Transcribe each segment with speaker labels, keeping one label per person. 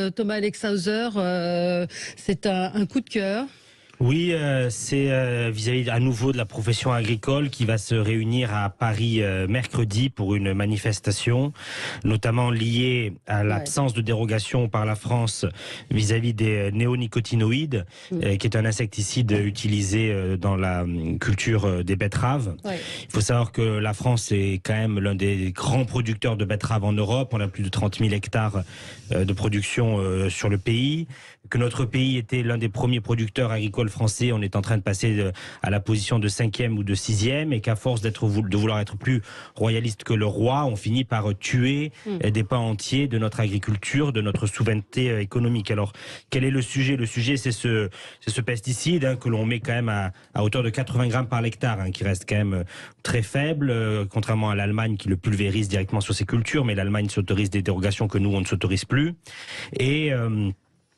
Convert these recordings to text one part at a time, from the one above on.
Speaker 1: Euh, Thomas Alexhauser, euh, c'est un, un coup de cœur. Oui, euh, c'est euh, vis-à-vis à nouveau de la profession agricole qui va se réunir à Paris euh, mercredi pour une manifestation, notamment liée à l'absence de dérogation par la France vis-à-vis des néonicotinoïdes, mm. qui est un insecticide utilisé dans la culture des betteraves. Il faut savoir que la France est quand même l'un des grands producteurs de betteraves en Europe. On a plus de 30 000 hectares de production sur le pays, que notre pays était l'un des premiers producteurs agricoles français, on est en train de passer euh, à la position de cinquième ou de sixième, et qu'à force d'être de vouloir être plus royaliste que le roi, on finit par euh, tuer mm. euh, des pans entiers de notre agriculture, de notre souveraineté économique. Alors, quel est le sujet Le sujet, c'est ce, ce pesticide hein, que l'on met quand même à, hauteur de 80 grammes par hectare, hein, qui reste quand même très faible, contrairement à l'Allemagne qui le pulvérise directement sur ses cultures, mais l'Allemagne s'autorise des dérogations que nous, on ne s'autorise plus. Et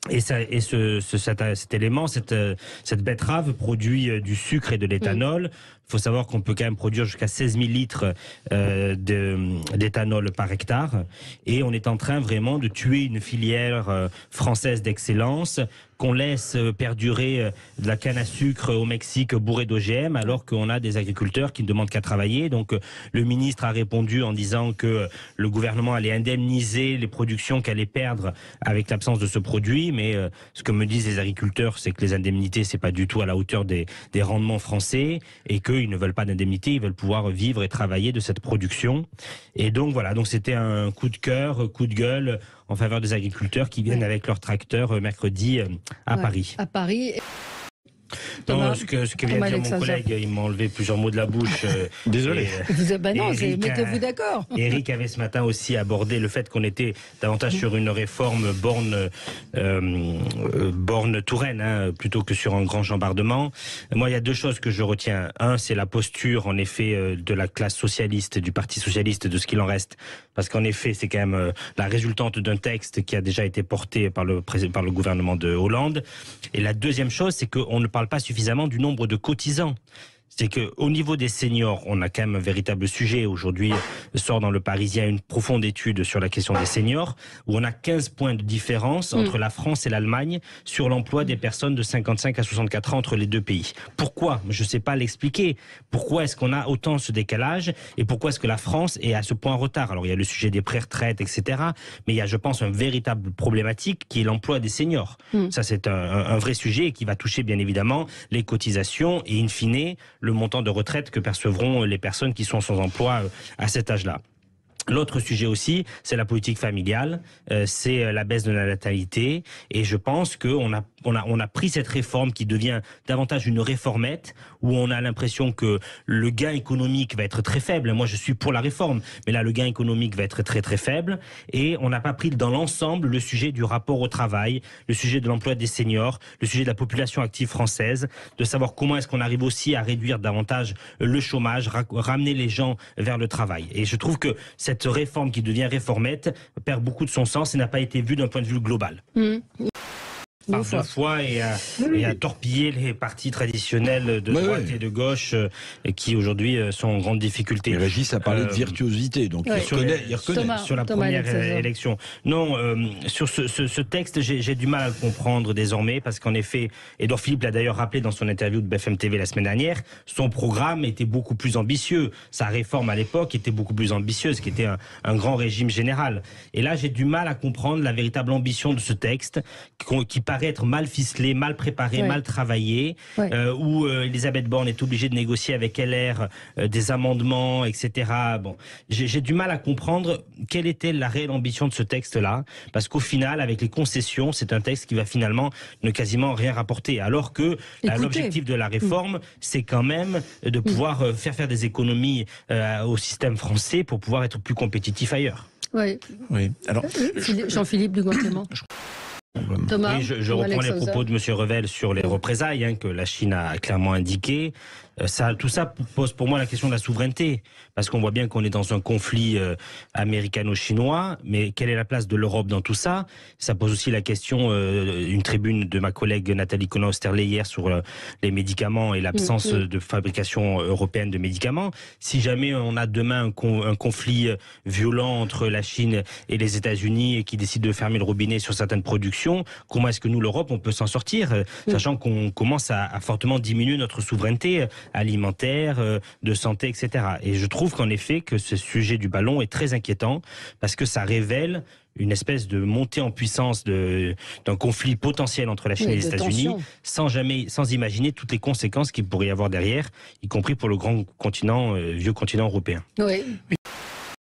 Speaker 1: et, ça, et ce, cet, cet, élément, cette, euh, cette betterave produit euh, du sucre et de l'éthanol, mm. Il faut savoir qu'on peut quand même produire jusqu'à 16 000 litres euh, d'éthanol par hectare. Et on est en train vraiment de tuer une filière euh, française d'excellence qu'on laisse euh, perdurer euh, de la canne à sucre au Mexique bourrée d'OGM alors qu'on a des agriculteurs qui ne demandent qu'à travailler. Donc le ministre a répondu en disant que le gouvernement allait indemniser les productions qu'elle allait perdre avec l'absence de ce produit. Mais ce que me disent les agriculteurs, c'est que les indemnités, c'est pas du tout à la hauteur des, des rendements français et que ils ne veulent pas d'indemnité, ils veulent pouvoir vivre et travailler de cette production. Et donc voilà, donc c'était un coup de cœur, coup de gueule en faveur des agriculteurs qui viennent avec leurs tracteurs euh, mercredi euh, à Paris. À Paris. Non, ce que, ce que vient de dire mon collègue, il m'a enlevé plusieurs mots de la bouche. Euh, Désolé. Et, euh, bah non, mettez-vous euh, d'accord. Eric avait ce matin aussi abordé le fait qu'on était davantage sur une réforme borne, borne Touraine, hein, plutôt que sur un grand jambardement. Moi, il y a deux choses que je retiens. Un, c'est la posture, en effet, de la classe socialiste, du Parti socialiste, de ce qu'il en reste parce qu'en effet, c'est quand même euh, la résultante d'un texte qui a déjà été porté par le, par le gouvernement de Hollande. Et la deuxième chose, c'est qu'on ne parle pas suffisamment du nombre de cotisants c'est que au niveau des seniors, on a quand même un véritable sujet. Aujourd'hui, sort dans le Parisien une profonde étude sur la question des seniors, où on a 15 points de différence mm. entre la France et l'Allemagne sur l'emploi des personnes de 55 à 64 ans entre les deux pays. Pourquoi Je ne sais pas l'expliquer. Pourquoi est-ce qu'on a autant ce décalage et pourquoi est-ce que la France est à ce point en retard Alors il y a le sujet des pré-retraites, etc. Mais il y a, je pense, un véritable problématique qui est l'emploi des seniors. Mm. Ça, c'est un, un vrai sujet qui va toucher bien évidemment les cotisations et in fine le montant de retraite que percevront les personnes qui sont sans emploi euh, à cet âge-là. L'autre sujet aussi, c'est la politique familiale, euh, c'est euh, la baisse de la natalité, et je pense qu'on a on a, on a pris cette réforme qui devient davantage une réformette, où on a l'impression que le gain économique va être très faible. Moi, je suis pour la réforme, mais là, le gain économique va être très très faible. Et on n'a pas pris dans l'ensemble le sujet du rapport au travail, le sujet de l'emploi des seniors, le sujet de la population active française, de savoir comment est-ce qu'on arrive aussi à réduire davantage le chômage, ramener les gens vers le travail. Et je trouve que cette réforme qui devient réformette perd beaucoup de son sens et n'a pas été vue d'un point de vue global. Mmh par et, à torpiller les partis traditionnels de droite et de gauche euh, qui aujourd'hui euh, sont en grande difficulté. Et Régis a parlé de euh, virtuosité, donc il reconnaît. sur la première élection. Non, sur ce, texte, j'ai du mal à le comprendre désormais parce qu'en effet, Edouard Philippe l'a d'ailleurs rappelé dans son interview de BFM TV la semaine dernière, son programme était beaucoup plus ambitieux. Sa réforme à l'époque était beaucoup plus ambitieuse, qui était un, grand régime général. Et là, j'ai du mal à comprendre la véritable ambition de ce texte qui, qui être mal ficelé, mal préparé, mal travaillé, euh, où euh, Elisabeth Borne est obligée de négocier avec LR euh, des amendements, etc. Bon, j'ai du mal à comprendre quelle était la réelle ambition de ce texte-là, parce qu'au final, avec les concessions, c'est un texte qui va finalement ne quasiment rien rapporter, alors que l'objectif de la mm. réforme, c'est quand même de mm. pouvoir faire faire des économies au système français pour pouvoir être plus compétitif ailleurs. Oui. oui. Alors, Jean-Philippe du gouvernement oui, je, reprends les propos de M. Revel sur les représailles hein, que la Chine a clairement indiquées. Euh, tout ça pose pour moi la question de la souveraineté, parce qu'on voit bien qu'on est dans un conflit euh, américano-chinois, mais quelle est la place de l'Europe dans tout ça Ça pose aussi la question, euh, une tribune de ma collègue Nathalie Colin-Osterley hier sur les médicaments et l'absence mm, mm. de fabrication européenne de médicaments. Si jamais on a demain un, conflit violent entre la Chine et les États-Unis et qui décident de fermer le robinet sur certaines productions, comment est-ce que nous, l'Europe, on peut s'en sortir, mm. sachant qu'on commence à fortement diminuer notre souveraineté alimentaire, euh, de santé, etc. Et je trouve qu'en effet que ce sujet du ballon est très inquiétant parce que ça révèle une espèce de montée en puissance d'un conflit potentiel entre la Chine et les États-Unis, sans jamais, sans imaginer toutes les conséquences qu'il pourrait y avoir derrière, y compris pour le grand continent, euh, vieux continent européen. Oui.